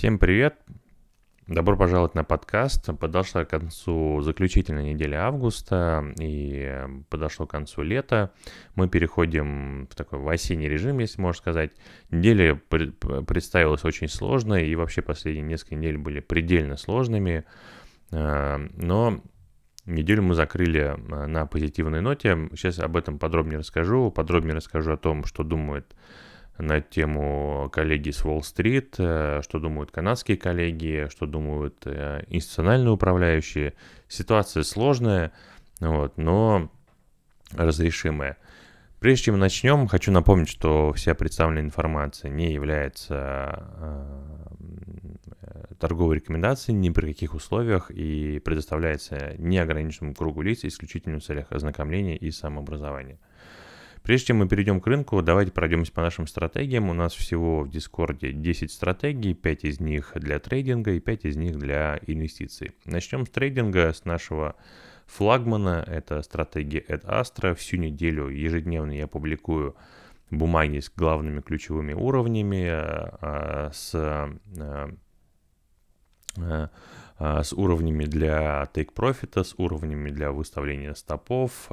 Всем привет! Добро пожаловать на подкаст. Подошла к концу заключительная неделя августа и подошло к концу лета. Мы переходим в такой в осенний режим, если можно сказать. Неделя представилась очень сложной, и вообще последние несколько недель были предельно сложными. А, но Неделю мы закрыли а, на позитивной ноте. Сейчас об этом подробнее расскажу. Подробнее расскажу о том, что думают на тему коллеги с Уолл-стрит, э, что думают канадские коллеги, что думают э, институциональные управляющие. Ситуация сложная, вот, но разрешимая. Прежде чем начнем, хочу напомнить, что вся представленная информация не является э, торговой рекомендацией ни при каких условиях и предоставляется неограниченному кругу лиц исключительно в целях ознакомления и самообразования. Прежде чем мы перейдем к рынку, давайте пройдемся по нашим стратегиям. У нас всего в Дискорде 10 стратегий, 5 из них для трейдинга и 5 из них для инвестиций. Начнем с трейдинга, с нашего флагмана. Это стратегия Ad Astra. Всю неделю ежедневно я публикую бумаги с главными ключевыми уровнями, э, э, с э, с уровнями для take profit, с уровнями для выставления стопов,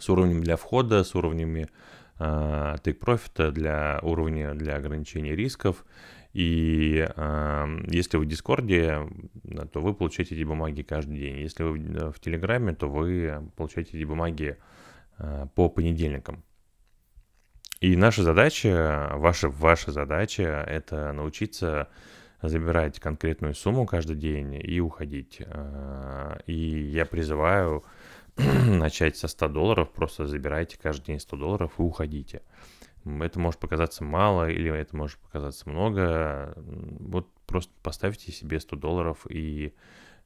с уровнем для входа, с уровнями э, take профита для уровня для ограничения рисков. И э, если вы в Дискорде, э, то вы получаете эти бумаги каждый день. Если вы э, в Телеграме, то вы получаете эти бумаги э, по понедельникам. И наша задача, ваша, ваша задача — это научиться забирать конкретную сумму каждый день и уходить. Э, и я призываю начать со 100 долларов, просто забирайте каждый день 100 долларов и уходите. Это может показаться мало или это может показаться много. Вот просто поставьте себе 100 долларов и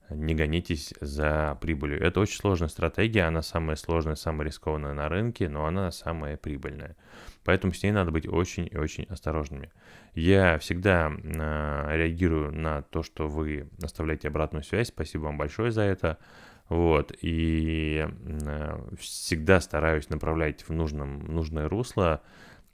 не гонитесь за прибылью. Это очень сложная стратегия, она самая сложная, самая рискованная на рынке, но она самая прибыльная. Поэтому с ней надо быть очень и очень осторожными. Я всегда э, реагирую на то, что вы оставляете обратную связь. Спасибо вам большое за это. Вот, и э, всегда стараюсь направлять в нужном, нужное русло.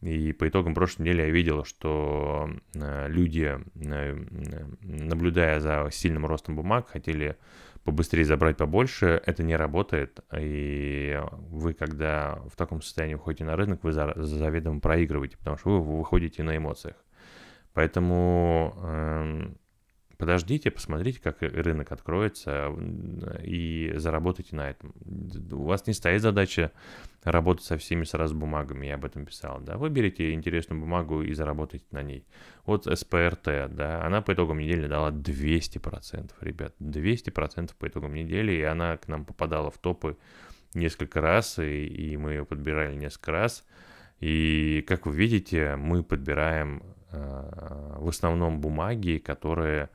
И по итогам прошлой недели я видел, что э, люди, э, наблюдая за сильным ростом бумаг, хотели побыстрее забрать побольше, это не работает. И вы, когда в таком состоянии уходите на рынок, вы заведомо проигрываете, потому что вы выходите на эмоциях. Поэтому эм, Подождите, посмотрите, как рынок откроется э, и заработайте на этом. У вас не стоит задача работать со всеми сразу бумагами, я об этом писал, да. Выберите интересную бумагу и заработайте на ней. Вот СПРТ, да, она по итогам недели дала 200%, ребят, 200% по итогам недели, и она к нам попадала в топы несколько раз, и, и мы ее подбирали несколько раз. И, как вы видите, мы подбираем э, в основном бумаги, которые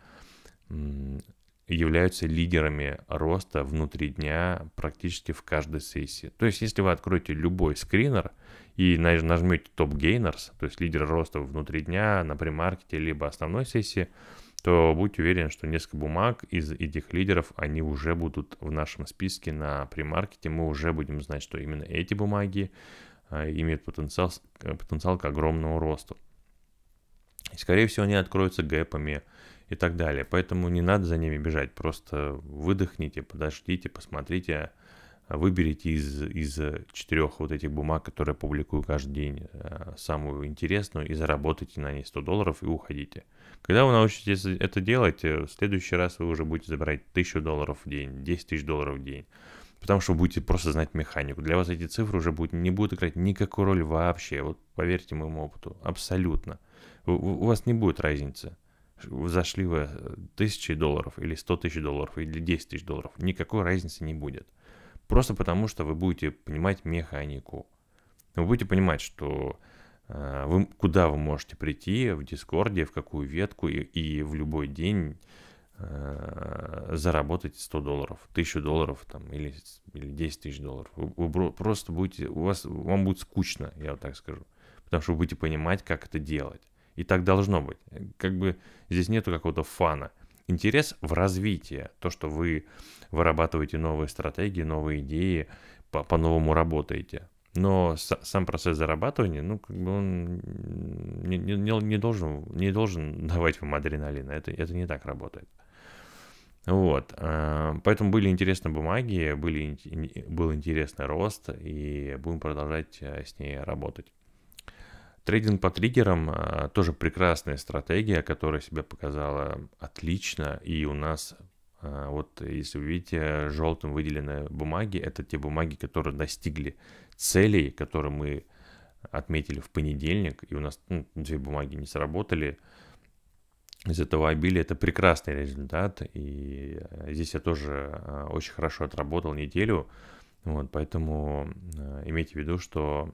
являются лидерами роста внутри дня практически в каждой сессии. То есть, если вы откроете любой скринер и нажмете топ гейнерс, то есть лидер роста внутри дня на премаркете, либо основной сессии, то будьте уверены, что несколько бумаг из этих лидеров, они уже будут в нашем списке на премаркете. Мы уже будем знать, что именно эти бумаги э, имеют потенциал, э, потенциал к огромному росту. И, скорее всего, они откроются гэпами, и так далее. Поэтому не надо за ними бежать, просто выдохните, подождите, посмотрите, а выберите из, из четырех вот этих бумаг, которые я публикую каждый день, а, самую интересную и заработайте на ней 100 долларов и уходите. Когда вы научитесь это делать, э, в следующий раз вы уже будете забирать 1000 долларов в день, 10 тысяч долларов в день. Потому что вы будете просто знать механику. Для вас эти цифры уже будут, не будут играть никакую роль вообще. Вот поверьте моему опыту. Абсолютно. У, у вас не будет разницы зашли вы э, тысячи долларов или 100 тысяч долларов или 10 тысяч долларов, никакой разницы не будет. Просто потому, что вы будете понимать механику. Вы будете понимать, что э, вы, куда вы можете прийти в Дискорде, в какую ветку и, и в любой день э, заработать 100 долларов, 1000 долларов там, или, или 10 тысяч долларов. Вы, вы просто будете, у вас, вам будет скучно, я вот так скажу. Потому что вы будете понимать, как это делать. И так должно быть. Как бы здесь нету какого-то фана. Интерес в развитии. То, что вы вырабатываете новые стратегии, новые идеи, по- по-новому работаете. Но с- сам процесс зарабатывания, ну, как бы он не, не, не, должен, не должен давать вам адреналина. Это, это не так работает. Вот. А, поэтому были интересны бумаги, были, был интересный рост, и будем продолжать э, с ней работать. Трейдинг по триггерам а, тоже прекрасная стратегия, которая себя показала отлично. И у нас, а, вот если вы видите, желтым выделенные бумаги, это те бумаги, которые достигли целей, которые мы отметили в понедельник, и у нас ну, две бумаги не сработали. Из этого обилия это прекрасный результат, и а, здесь я тоже очень хорошо отработал неделю, вот, поэтому имейте в виду, что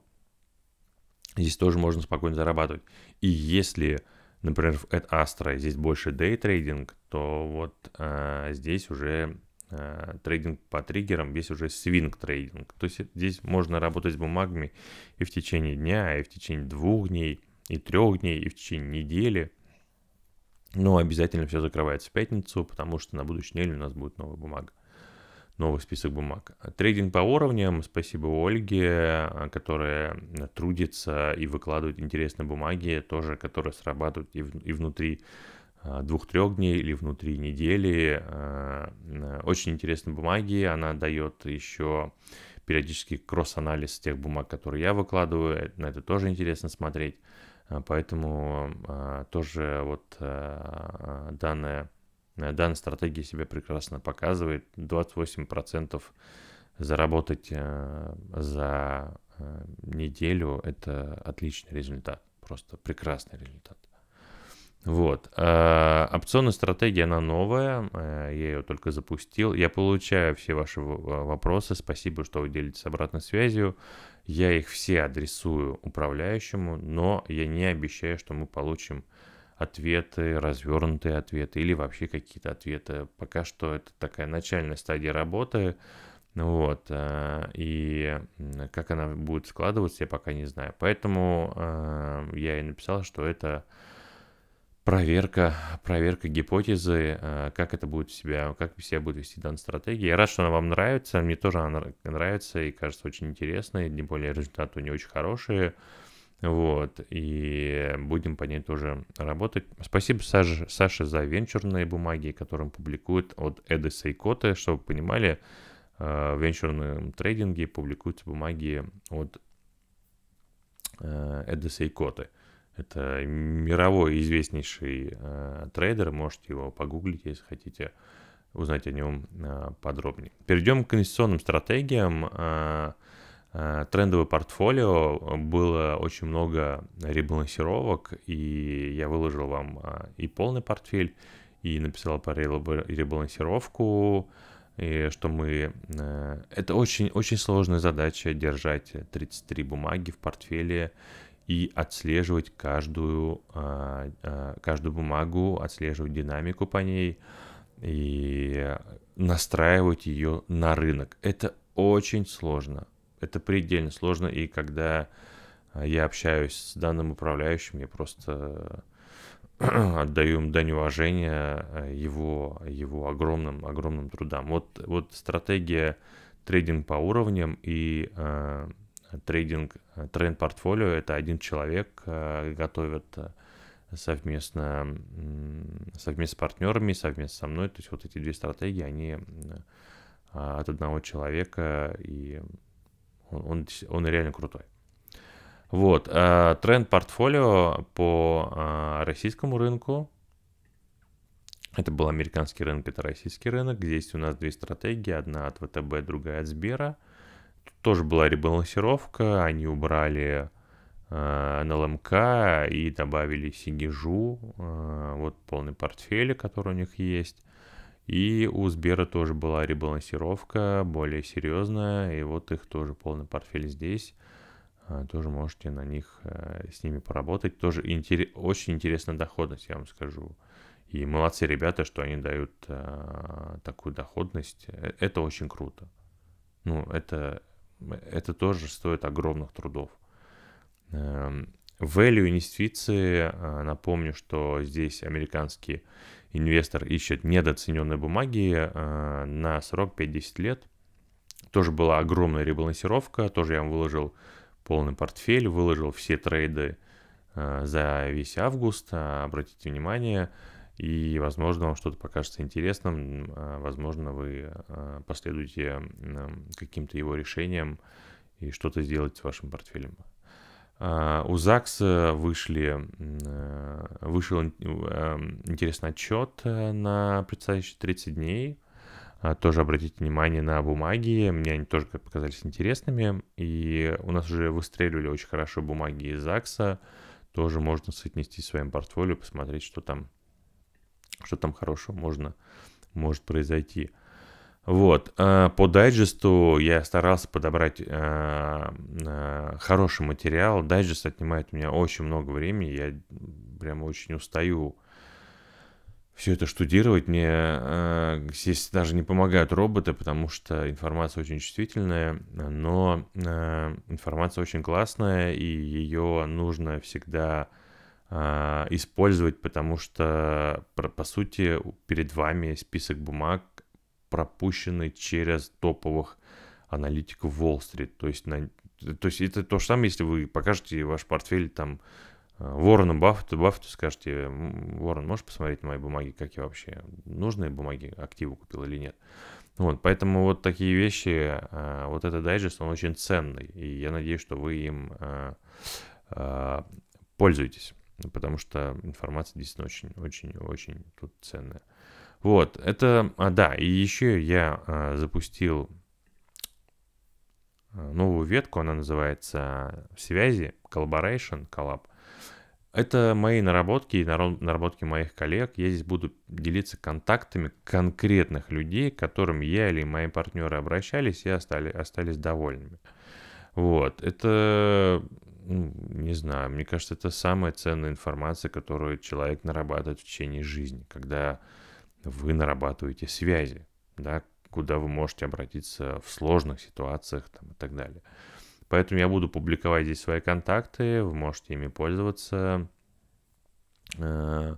здесь тоже можно спокойно зарабатывать. И если, например, в Ad Astra здесь больше day трейдинг, то вот а, здесь уже а, трейдинг по триггерам, здесь уже свинг трейдинг. То есть здесь можно работать с бумагами и в течение дня, и в течение двух дней, и трех дней, и в течение недели. Но обязательно все закрывается в пятницу, потому что на будущей неделе у нас будет новая бумага новый список бумаг. Трейдинг по уровням, спасибо Ольге, а, которая э, трудится и выкладывает интересные бумаги, тоже которые срабатывают и, в, и внутри а, двух-трех дней или внутри недели. А, э, очень интересные бумаги, она дает еще периодически кросс-анализ тех бумаг, которые я выкладываю, э, на это тоже интересно смотреть. Поэтому тоже вот данная Э, данная стратегия себя прекрасно показывает. 28% заработать э, за э, неделю – это отличный результат, просто прекрасный результат. Вот. опционная стратегия, она новая, я ее только запустил. Я получаю все ваши вопросы, спасибо, что вы делитесь обратной связью. Я их все адресую управляющему, но я не обещаю, что мы получим ответы, развернутые ответы или вообще какие-то ответы. Пока что это такая начальная стадия работы. Вот, э, и как она будет складываться, я пока не знаю. Поэтому э, я и написал, что это проверка, проверка гипотезы, э, как это будет себя, как себя будет вести данная стратегия. Я рад, что она вам нравится, мне тоже она нравится и кажется очень интересной, тем более результаты у нее очень хорошие. Вот, и будем по ней тоже работать. Спасибо Саше, Саше за венчурные бумаги, которые он публикует от Эдиса и Чтобы вы понимали, э, в венчурном трейдинге публикуются бумаги от э, Эдиса и Это мировой известнейший э, трейдер, можете его погуглить, если хотите узнать о нем подробнее. Перейдем к инвестиционным стратегиям. Э, трендовое портфолио э, было очень много ребалансировок, и я выложил вам а, и полный портфель, и написал про ребалансировку, и что мы... Э, это очень-очень сложная задача держать 33 бумаги в портфеле и отслеживать каждую, а, а, каждую бумагу, отслеживать динамику по ней и настраивать ее на рынок. Это очень сложно, это предельно сложно, и когда а, я общаюсь с данным управляющим, я просто отдаю им дань уважения а, его, его огромным, огромным трудам. Вот, вот стратегия трейдинг по уровням и э, трейдинг, тренд-портфолио — это один человек э, готовит совместно, совместно с партнерами, совместно со мной. То есть вот эти две стратегии, они от одного человека и он, он реально крутой. Вот. Э, тренд портфолио по э, российскому рынку. Это был американский рынок, это российский рынок. Здесь у нас две стратегии. Одна от ВТБ, другая от Сбера. Тут тоже была ребалансировка. Они убрали э, НЛМК и добавили Сигежу. Э, вот полный портфель, который у них есть. И у Сбера тоже была ребалансировка более серьезная, и вот их тоже полный портфель здесь. Э, тоже можете на них, э, с ними поработать. Тоже интерес, очень интересная доходность, я вам скажу. И молодцы ребята, что они дают а, такую доходность. Это очень круто. Ну, это, это тоже стоит огромных трудов. Эм, value инвестиции, напомню, что здесь американские инвестор ищет недооцененные бумаги э, на срок 5-10 лет. Тоже была огромная ребалансировка, тоже я вам выложил полный портфель, выложил все трейды э, за весь август, а, обратите внимание, и, возможно, вам что-то покажется интересным, а, возможно, вы э, последуете каким-то его решениям и что-то сделаете с вашим портфелем. А, у ЗАГСа вышли, э, вышел эм, интересный отчет э, на предстоящие 30 дней. А, тоже обратите внимание на бумаги. Мне они тоже показались интересными. И у нас уже выстреливали очень хорошо бумаги из ЗАГСа. Тоже можно соотнести своим портфолио, посмотреть, что там, что там хорошего можно, может произойти. Вот. Э, по дайджесту я старался подобрать э, э, хороший материал. Дайджест отнимает у меня очень много времени. Я прямо очень устаю все это штудировать. Мне здесь даже не помогают роботы, потому что информация очень чувствительная, но информация очень классная, и ее нужно всегда использовать, потому что, по сути, перед вами список бумаг, пропущены через топовых аналитиков Уолл-стрит. То есть, на, то есть это то же самое, если вы покажете ваш портфель там Ворону э, Баффету, Баффету скажете, Ворон, можешь посмотреть на мои бумаги, как я вообще, нужные бумаги, активы купил или нет. Вот, поэтому вот такие вещи, э, вот этот дайджест, он очень ценный, и я надеюсь, что вы им э, пользуетесь, потому что информация действительно очень-очень-очень тут ценная. Вот, это, а, да, и еще я а, запустил а, новую ветку, она называется в связи, collaboration, collab. Это мои наработки и наработки моих коллег. Я здесь буду делиться контактами конкретных людей, к которым я или мои партнеры обращались и остали, остались довольными. Вот, это, ну, не знаю, мне кажется, это самая ценная информация, которую человек нарабатывает в течение жизни, когда вы нарабатываете связи, да, куда вы можете обратиться в сложных ситуациях там, и так далее. Поэтому я буду публиковать здесь свои контакты, вы можете ими пользоваться. Э,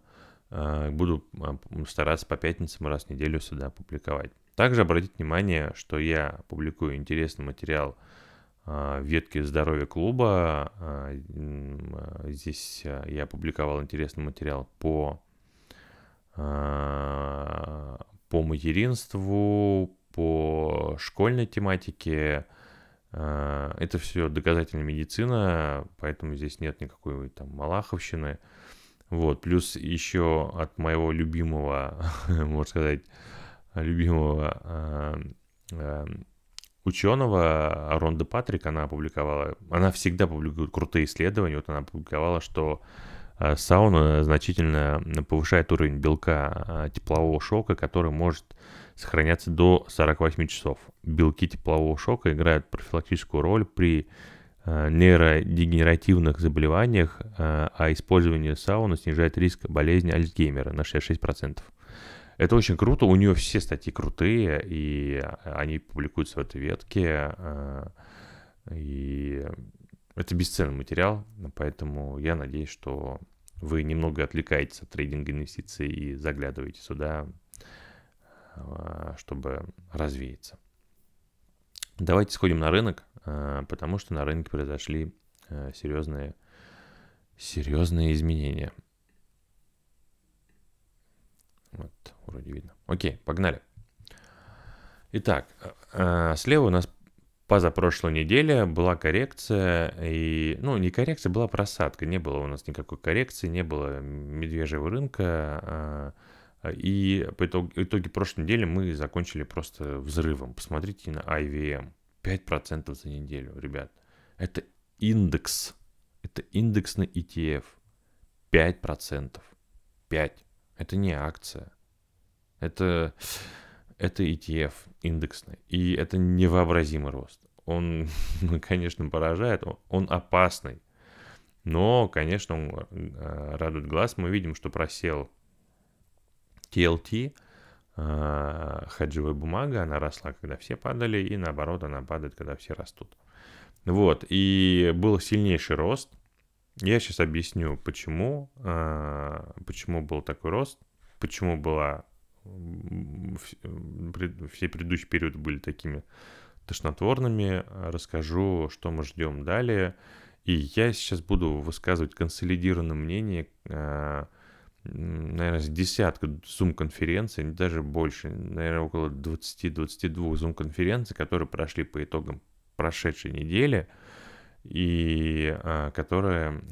э, буду а, стараться по пятницам раз в неделю сюда публиковать. Также обратите внимание, что я публикую интересный материал а, ветки здоровья клуба. А, здесь я публиковал интересный материал по а, по материнству, по школьной тематике. А, это все доказательная медицина, поэтому здесь нет никакой там малаховщины. Вот, плюс еще от моего любимого, можно сказать, любимого а, ученого Ронда Патрик, она опубликовала, она всегда публикует крутые исследования, вот она опубликовала, что Э, сауна значительно повышает уровень белка э, теплового шока, который может сохраняться до 48 часов. Белки теплового шока играют профилактическую роль при э, нейродегенеративных заболеваниях, а использование сауны снижает риск болезни Альцгеймера на 66%. Это очень круто, у нее все статьи крутые, и они публикуются в этой ветке. И это бесценный материал, поэтому я надеюсь, что вы немного отвлекаетесь от трейдинга инвестиций и заглядываете сюда, а, чтобы развеяться. Давайте сходим на рынок, а, потому что на рынке произошли а, серьезные, серьезные изменения. Вот, вроде видно. Окей, погнали. Итак, слева у нас позапрошлой неделе была коррекция, и, ну, не коррекция, была просадка, не было у нас никакой коррекции, не было медвежьего рынка, а, и по итогу, итоге прошлой недели мы закончили просто взрывом. Посмотрите на IVM, 5% за неделю, ребят. Это индекс, это индексный ETF, 5%, 5%, это не акция, это это ETF индексный, и это невообразимый рост. Он, ну, конечно, поражает, он опасный, но, конечно, он э, радует глаз. Мы видим, что просел TLT, э, хеджевая бумага, она росла, когда все падали, и наоборот, она падает, когда все растут. Вот, и был сильнейший рост. Я сейчас объясню, почему, э, почему был такой рост, почему была все предыдущие периоды были такими тошнотворными. Расскажу, что мы ждем далее. И я сейчас буду высказывать консолидированное мнение, а, наверное, с десятка зум-конференций, даже больше, наверное, около 20-22 зум-конференций, которые прошли по итогам прошедшей недели – и а, которые...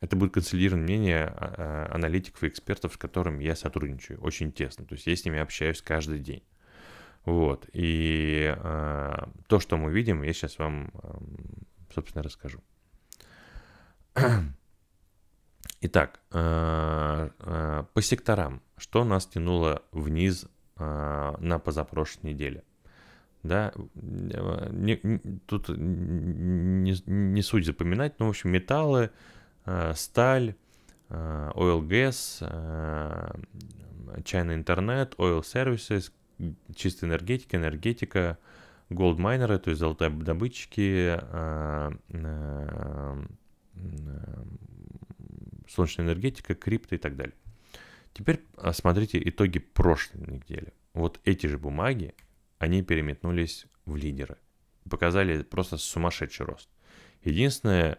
Это будет консолидированное мнение а, а, аналитиков и экспертов, с которыми я сотрудничаю очень тесно. То есть я с ними общаюсь каждый день. Вот. И э, то, что мы видим, я сейчас вам, собственно, расскажу. Итак, по секторам, что нас тянуло вниз на позапрошлой неделе – да, а, не, не, тут не, не суть запоминать, но, в общем, металлы, э, сталь, э, oil gas, э, China Internet, oil services, чистая энергетика, энергетика, gold майнеры, то есть золотодобытчики, э, э, э, солнечная энергетика, крипто и так далее. Теперь смотрите итоги прошлой недели. Вот эти же бумаги, они переметнулись в лидеры. Показали просто сумасшедший рост. Единственное,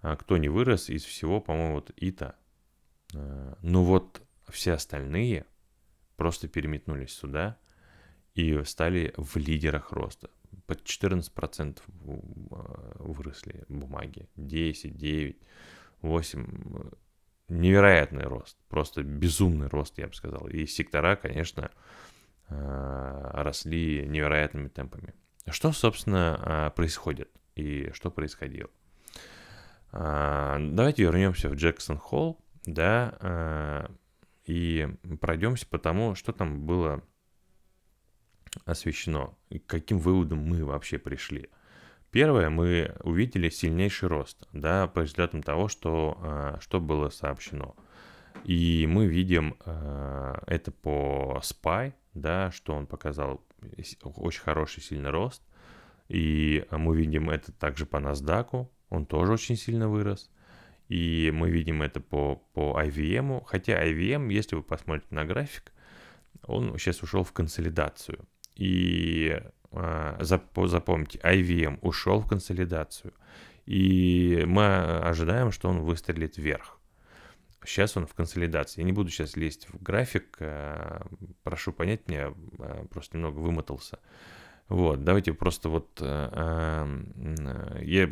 а, кто не вырос из всего, по-моему, вот Ита. А, ну вот все остальные просто переметнулись сюда и стали в лидерах роста. Под 14% а, выросли бумаги. 10, 9, 8. Невероятный рост. Просто безумный рост, я бы сказал. И сектора, конечно, Э, росли невероятными темпами. Что, собственно, э, происходит и что происходило? Э, давайте вернемся в Джексон Холл, да, и пройдемся по тому, что там было освещено, к каким выводам мы вообще пришли. Первое, мы увидели сильнейший рост, да, по результатам того, что, что было сообщено. И мы видим это по SPY, да, что он показал очень хороший сильный рост. И мы видим это также по NASDAQ, он тоже очень сильно вырос. И мы видим это по, по IVM. Хотя IVM, если вы посмотрите на график, он сейчас ушел в консолидацию. И э, запомните, IVM ушел в консолидацию. И мы ожидаем, что он выстрелит вверх. Сейчас он в консолидации. Я не буду сейчас лезть в график. Э, прошу понять меня, э, просто немного вымотался. Вот, давайте просто вот... Э, эм, я,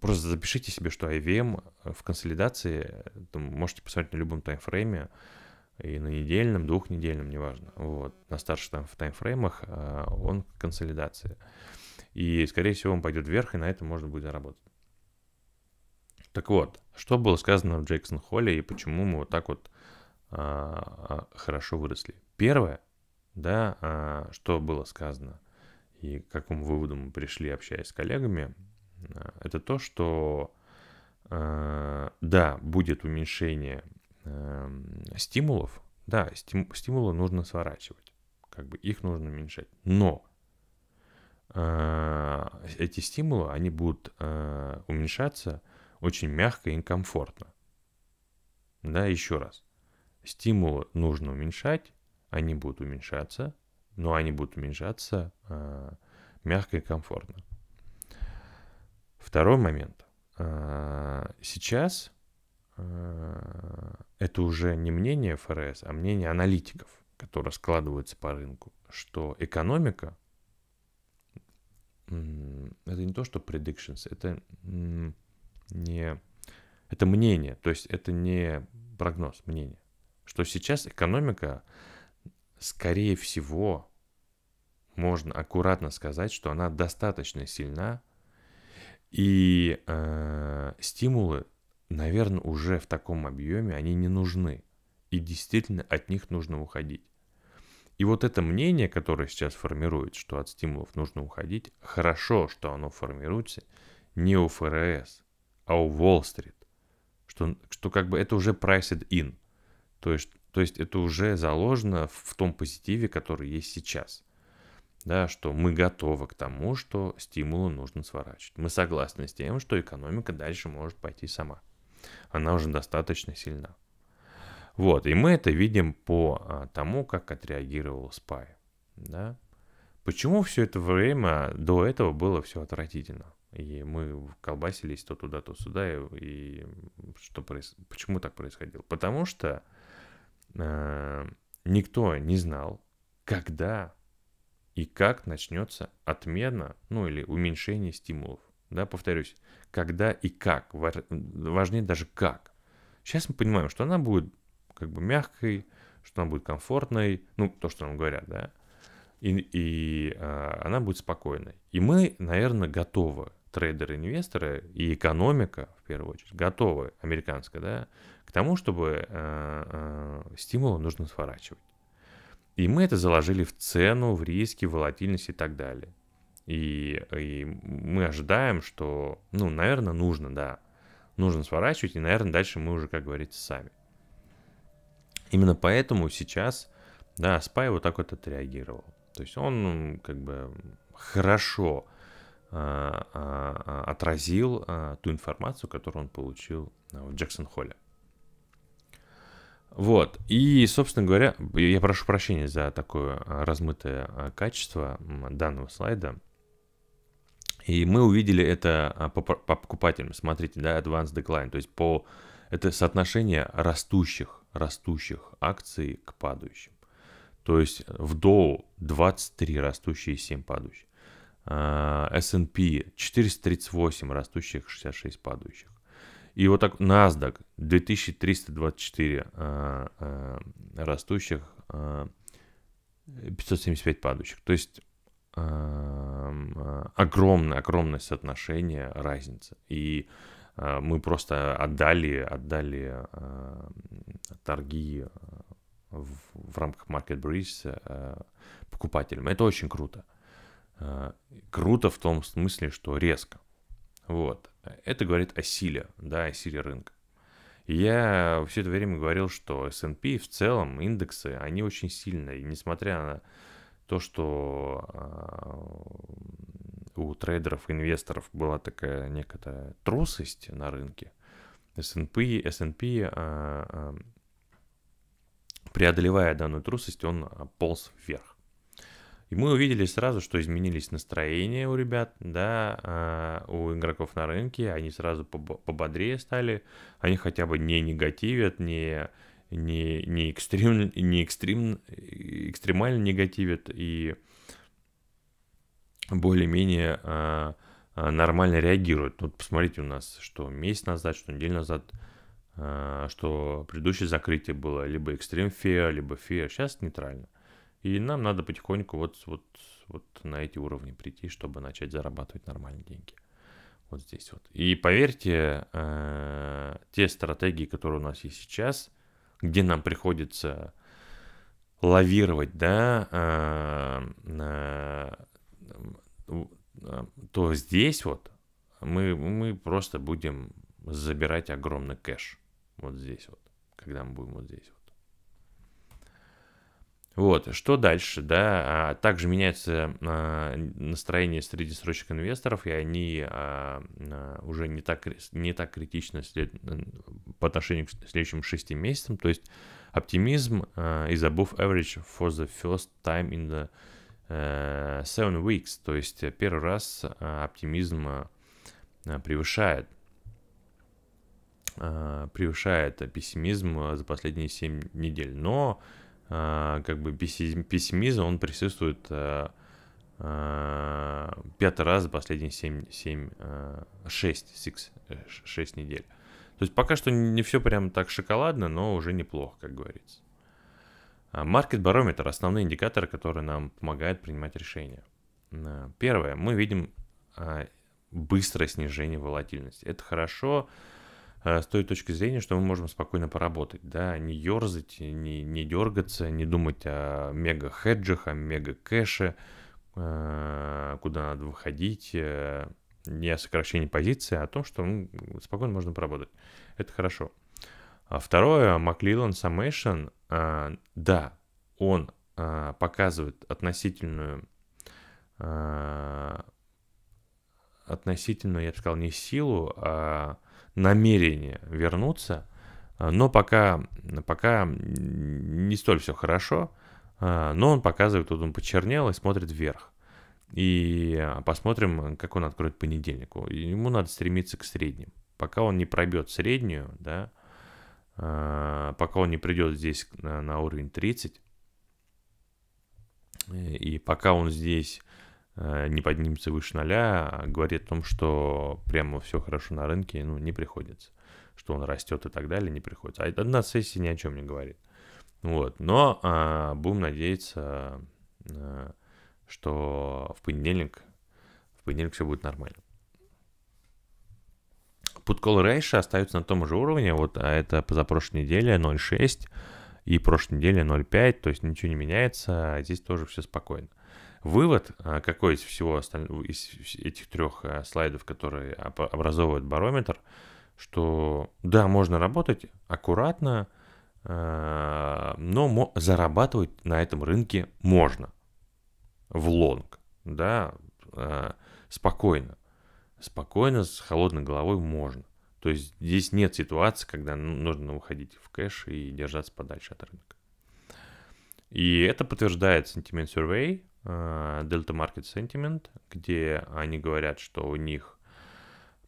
просто запишите себе, что IVM в консолидации, можете посмотреть на любом таймфрейме, и на недельном, двухнедельном, неважно. Вот, на старших там, в таймфреймах он в консолидации. И, скорее всего, он пойдет вверх, и на этом можно будет заработать. Так вот, что было сказано в Джексон-Холле и почему мы вот так вот а, а, хорошо выросли? Первое, да, а, что было сказано и к какому выводу мы пришли, общаясь с коллегами, а, это то, что а, да, будет уменьшение а, стимулов, да, стим, стимулы нужно сворачивать, как бы их нужно уменьшать, но а, эти стимулы, они будут а, уменьшаться – очень мягко и комфортно. Да, еще раз. Стимулы нужно уменьшать, они будут уменьшаться, но они будут уменьшаться э, мягко и комфортно. Второй момент. Э, сейчас э, это уже не мнение ФРС, а мнение аналитиков, которые складываются по рынку, что экономика это не то, что predictions, это не... Это мнение, то есть это не прогноз, мнение. Что сейчас экономика, скорее всего, можно аккуратно сказать, что она достаточно сильна, и э, стимулы, наверное, уже в таком объеме, они не нужны. И действительно от них нужно уходить. И вот это мнение, которое сейчас формирует, что от стимулов нужно уходить, хорошо, что оно формируется не у ФРС, а у Уолл-стрит. Что, что как бы это уже priced in. То есть, то есть это уже заложено в том позитиве, который есть сейчас. Да, что мы готовы к тому, что стимулы нужно сворачивать. Мы согласны с тем, что экономика дальше может пойти сама. Она уже достаточно сильна. Вот, и мы это видим по а, тому, как отреагировал Спай. Да? Почему все это время до этого было все отвратительно? И мы колбасились то туда, то сюда. И, и что проис... почему так происходило? Потому что э, никто не знал, когда и как начнется отмена, ну или уменьшение стимулов. Да, повторюсь, когда и как. Важнее даже как. Сейчас мы понимаем, что она будет как бы мягкой, что она будет комфортной, ну, то, что нам говорят, да, и, и э, она будет спокойной. И мы, наверное, готовы трейдеры-инвесторы и экономика, в первую очередь, готовы, американская, да, к тому, чтобы э, э, стимулы нужно сворачивать. И мы это заложили в цену, в риски, в волатильность и так далее. И, и мы ожидаем, что, ну, наверное, нужно, да, нужно сворачивать, и, наверное, дальше мы уже, как говорится, сами. Именно поэтому сейчас, да, Спай вот так вот отреагировал. То есть он как бы хорошо а, а, а, отразил ту информацию, которую он получил в Джексон-Холле. Вот, и, собственно говоря, я прошу прощения за такое размытое качество данного слайда. И мы увидели это по, покупателям. Смотрите, да, advanced decline, то есть по это соотношение растущих, растущих акций к падающим. То есть в Dow 23 растущие 7 падающих. Э, S&P 438 растущих, 66 падающих. И вот так NASDAQ 2324 э, э, растущих, э, 575 падающих. То есть э, э, огромное, огромное соотношение разницы. И мы просто отдали, отдали торги в, в рамках Market Breeze покупателям. Это очень круто. Э, круто в том смысле, что резко. Вот. Это говорит о силе, да, о силе рынка. я все это время говорил, что S&P в целом, индексы, они очень сильные, несмотря на то, что э, у трейдеров, инвесторов была такая некая трусость на рынке, S&P, S&P э, преодолевая данную трусость, он полз вверх. И мы увидели сразу, что изменились настроения у ребят, да, а, у игроков на рынке, они сразу пободрее стали, они хотя бы не негативят, не, не, не, экстрем, не экстрем, экстремально негативят и более-менее а, а, нормально реагируют. Вот посмотрите у нас, что месяц назад, что неделю назад, что предыдущее закрытие было либо экстрем фея, либо фея, сейчас нейтрально. И нам надо потихоньку вот, вот, вот на эти уровни прийти, чтобы начать зарабатывать нормальные деньги. Вот здесь вот. И поверьте, э, те стратегии, которые у нас есть сейчас, где нам приходится лавировать, да, э, э, то здесь вот мы, мы просто будем забирать огромный кэш. Вот здесь вот, когда мы будем вот здесь вот, что дальше, да, а, также меняется а, настроение среди срочных инвесторов, и они а, уже не так, не так критично по отношению к следующим 6 месяцам, то есть оптимизм а, is above average for the first time in the а, seven weeks, то есть первый раз оптимизм превышает превышает пессимизм за последние 7 недель, но Э, как бы пессимизм, он присутствует э, э, пятый раз за последние 7, 7 6, 6, 6 недель. То есть пока что не все прям так шоколадно, но уже неплохо, как говорится. А Market – основные индикаторы, которые нам помогают принимать решения. Первое, мы видим быстрое снижение волатильности. Это хорошо, Э, с той точки зрения, что мы можем спокойно поработать, да, не ерзать, не, не дергаться, не думать о мега-хеджах, о мега-кэше, э, куда надо выходить, э, не о сокращении позиции, а о том, что ну, спокойно можно поработать. Это хорошо. А второе, Маклилан Summation, да, он показывает относительную относительную, я бы сказал, не силу, а намерение вернуться, э, но пока, пока не столь все хорошо, э, но он показывает, вот он почернел и смотрит вверх. И э, посмотрим, как он откроет понедельнику. Ему надо стремиться к средним. Пока он не пробьет среднюю, да, пока он не придет здесь на, на уровень 30, и пока он здесь Э, не поднимется выше нуля, а говорит о том, что прямо все хорошо на рынке, ну, не приходится. Что он растет и так далее, не приходится. А одна сессия ни о чем не говорит. Вот, но а, будем надеяться, а, что в понедельник, в понедельник все будет нормально. Путкол Рейша остается на том же уровне, вот, а это позапрошлой неделе 0.6 и прошлой неделе 0.5, то есть ничего не меняется, а здесь тоже все спокойно. Вывод а, какой из всего остального, из этих трех а, слайдов, которые образовывают барометр, что да, можно работать аккуратно, а, но зарабатывать на этом рынке можно в лонг, да, спокойно, спокойно с холодной головой можно. То есть здесь нет ситуации, когда нужно уходить в кэш и держаться подальше от рынка. И это подтверждает Sentiment Survey, Э, Delta Market Sentiment, где они говорят, что у них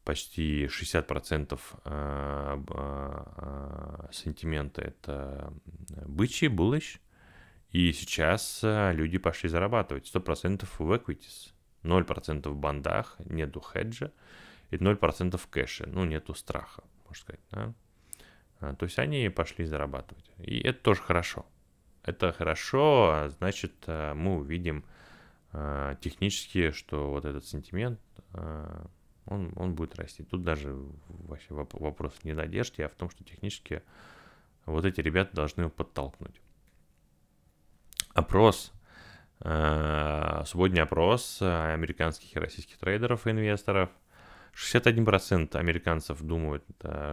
почти 60% э, э, сентимента это бычий bullish, и сейчас люди пошли зарабатывать 100% в equities, 0% в бандах, нету хеджа, и 0% в кэше, ну нету страха, можно сказать, да? То есть они пошли зарабатывать, и это тоже хорошо – это хорошо, а значит, э, мы увидим э, технически, что вот этот сентимент, э, он, он будет расти. Тут даже вообще вопрос не в а в том, что технически вот эти ребята должны его подтолкнуть. Опрос. Сегодня опрос американских и российских трейдеров и инвесторов. 61% американцев думают,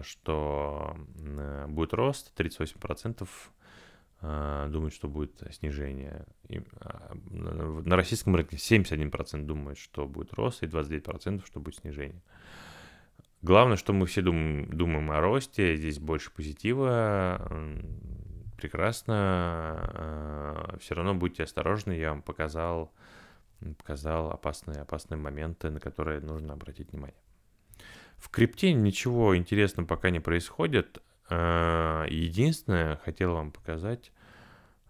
что будет рост, 38% а, думают, что будет снижение. И а, на российском рынке 71% думают, что будет рост, и 29% что будет снижение. Главное, что мы все думаем, думаем о росте, здесь больше позитива, прекрасно, а, все равно будьте осторожны, я вам показал, показал опасные, опасные моменты, на которые нужно обратить внимание. В крипте ничего интересного пока не происходит. Э, единственное, хотел вам показать,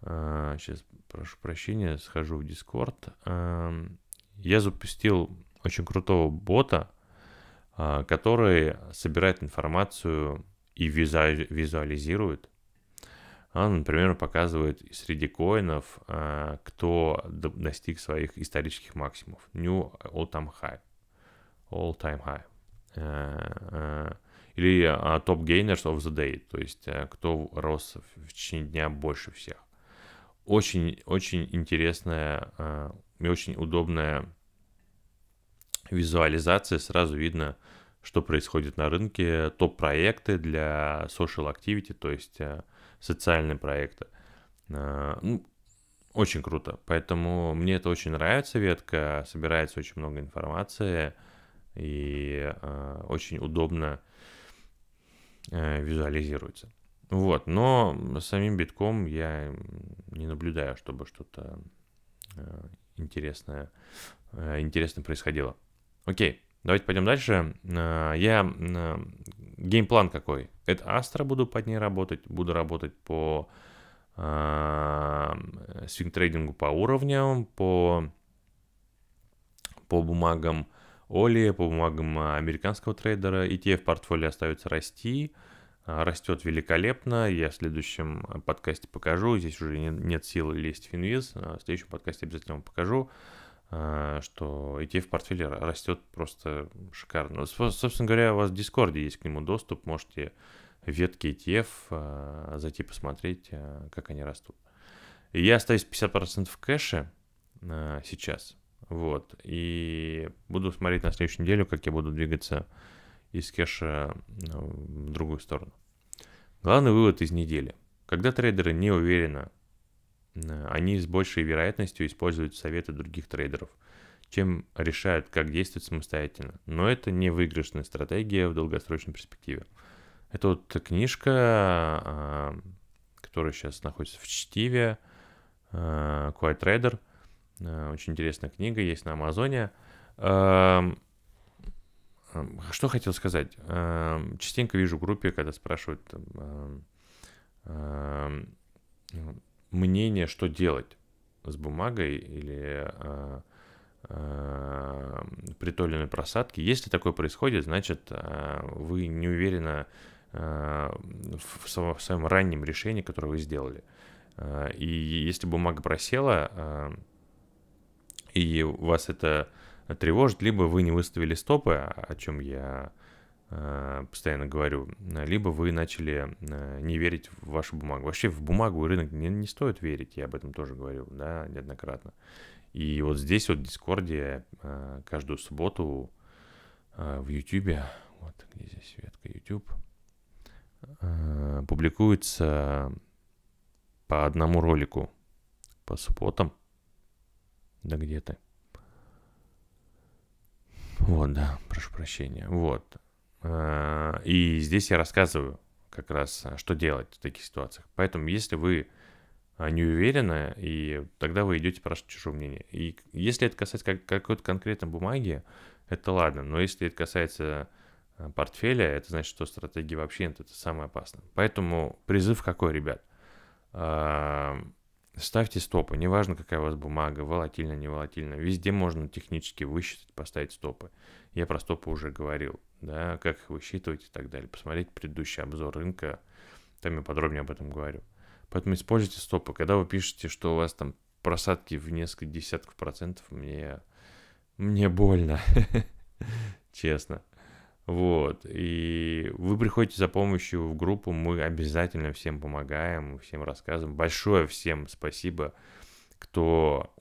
сейчас э, прошу прощения, схожу в Discord. Эм, я запустил очень крутого бота, э, который собирает информацию и визуализирует. Он, например, показывает среди коинов, кто достиг своих исторических максимумов. New all-time high. All-time high или топ uh, gainers of the day, то есть э, кто рос в, в течение дня больше всех. Очень-очень интересная а, и очень удобная визуализация, сразу видно, что происходит на рынке, топ-проекты для social activity, то есть э, социальные проекты. А, ну, очень круто, поэтому мне это очень нравится ветка, собирается очень много информации и а, очень удобно Э, визуализируется. Вот, но самим битком я не наблюдаю, чтобы что-то э, интересное, э, интересное происходило. Окей, давайте пойдем дальше. Я геймплан какой? Это Астра, буду под ней работать, буду работать по свинг трейдингу по уровням, по, по бумагам, Оли, по бумагам американского трейдера, ETF портфолио остается расти, а, растет великолепно. Я в следующем подкасте покажу. Здесь уже нет силы лезть в Финвиз. А, в следующем подкасте обязательно вам покажу, а, что ETF портфель растет просто шикарно. Собственно говоря, у вас в Дискорде есть к нему доступ. Можете ветки ETF зайти посмотреть, как они растут. Я остаюсь 50% в кэше сейчас. Вот. И буду смотреть на следующую неделю, как я буду двигаться из кэша э, в другую сторону. Главный вывод из недели. Когда трейдеры не уверены, э, они с большей вероятностью используют советы других трейдеров, чем решают, как действовать самостоятельно. Но это не выигрышная стратегия в долгосрочной перспективе. Это вот книжка, э, которая сейчас находится в чтиве, Quiet Trader – Э, очень интересная книга, есть на Амазоне. Эм, э, что хотел сказать? Эм, частенько вижу в группе, когда спрашивают эм, мнение, что делать с бумагой или э, при той или иной просадке. Если такое происходит, значит, вы не уверены в своем раннем решении, которое вы сделали. И если бумага просела, и вас это тревожит, либо вы не выставили стопы, о чем я э, постоянно говорю, либо вы начали э, не верить в вашу бумагу. Вообще в бумагу и рынок не, не стоит верить, я об этом тоже говорил, да, неоднократно. И вот здесь вот в Дискорде э, каждую субботу э, в Ютубе, вот где здесь ветка YouTube, э, публикуется по одному ролику по субботам – да где ты? Вот, да, прошу прощения. Вот. Э, и здесь я рассказываю как раз, э, что делать в таких ситуациях. Поэтому, если вы э, не уверены, и тогда вы идете спрашивать чужое мнение. И если это касается как, какой-то конкретной бумаги, это ладно. Но если это касается портфеля, это значит, что стратегия вообще нет. это самое опасное. Поэтому призыв какой, ребят? Ставьте стопы, неважно какая у вас бумага, волатильно, не волатильно, везде можно технически высчитать, поставить стопы. Я про стопы уже говорил, да, как их высчитывать и так далее. Посмотреть предыдущий обзор рынка, там я подробнее об этом говорю. Поэтому используйте стопы. Когда вы пишете, что у вас там просадки в несколько десятков процентов, мне, мне больно, честно. Вот. И вы приходите за помощью в группу, мы обязательно всем помогаем, всем рассказываем. Большое всем спасибо, кто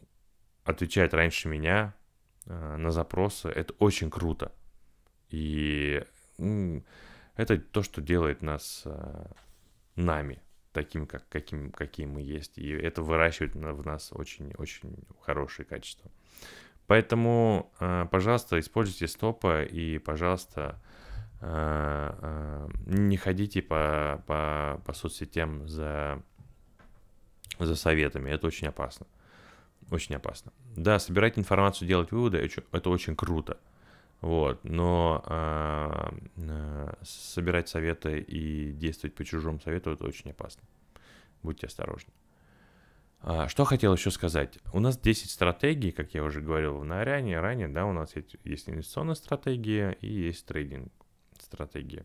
отвечает раньше меня э, на запросы. Это очень круто. И это то, что делает нас э, нами, таким, как, каким, какие мы есть. И это выращивает в нас очень-очень хорошие качества. Поэтому, э, пожалуйста, используйте стопы и, пожалуйста, э, э, не ходите по, по, по соцсетям за, за советами. Это очень опасно. Очень опасно. Да, собирать информацию, делать выводы, это очень круто. Вот, но э, собирать советы и действовать по чужому совету это очень опасно. Будьте осторожны. А, что хотел еще сказать? У нас 10 стратегий, как я уже говорил в Наряне ранее, да, у нас есть, есть инвестиционная стратегия и есть трейдинг стратегия.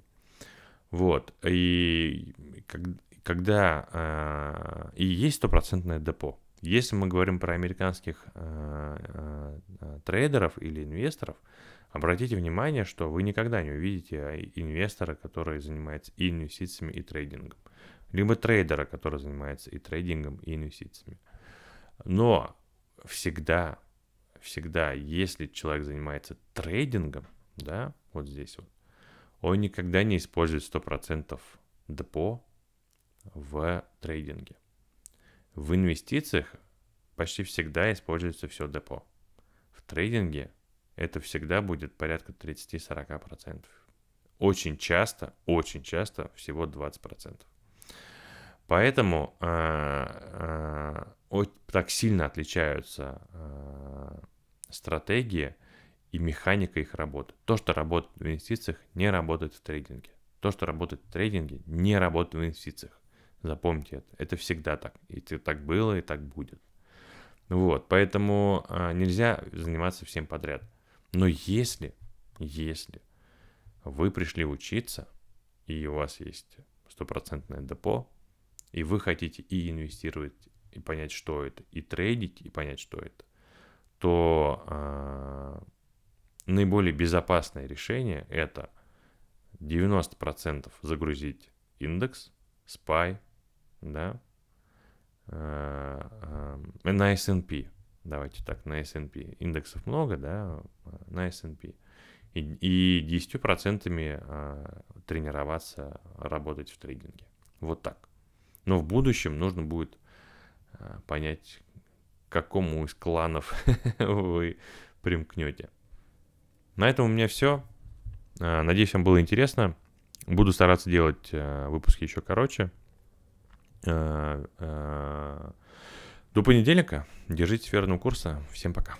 Вот, и когда... А, и есть стопроцентное депо. Если мы говорим про американских а, трейдеров или инвесторов, обратите внимание, что вы никогда не увидите инвестора, который занимается и инвестициями, и трейдингом либо трейдера, который занимается и трейдингом, и инвестициями. Но всегда, всегда, если человек занимается трейдингом, да, вот здесь вот, он никогда не использует 100% депо в трейдинге. В инвестициях почти всегда используется все депо. В трейдинге это всегда будет порядка 30-40%. Очень часто, очень часто всего 20%. Поэтому э, э так сильно отличаются э, стратегии и механика их работы. То, что работает в инвестициях, не работает в трейдинге. То, что работает в трейдинге, не работает в инвестициях. Запомните это. Это всегда так. И это так было, и так будет. Вот, поэтому э, нельзя заниматься всем подряд. Но если, если вы пришли учиться, и у вас есть стопроцентное депо, и вы хотите и инвестировать, и понять, что это, и трейдить, и понять, что это, то э, наиболее безопасное решение это 90% загрузить индекс, SPY, да, э, э, на S&P, давайте так, на S&P. Индексов много, да, на S&P. И, и 10% э, тренироваться, работать в трейдинге. Вот так. Но в будущем нужно будет э, понять, к какому из кланов вы примкнете. На этом у меня все. Э, надеюсь, вам было интересно. Буду стараться делать э, выпуски еще короче. До понедельника. Держитесь верного курса. Всем пока.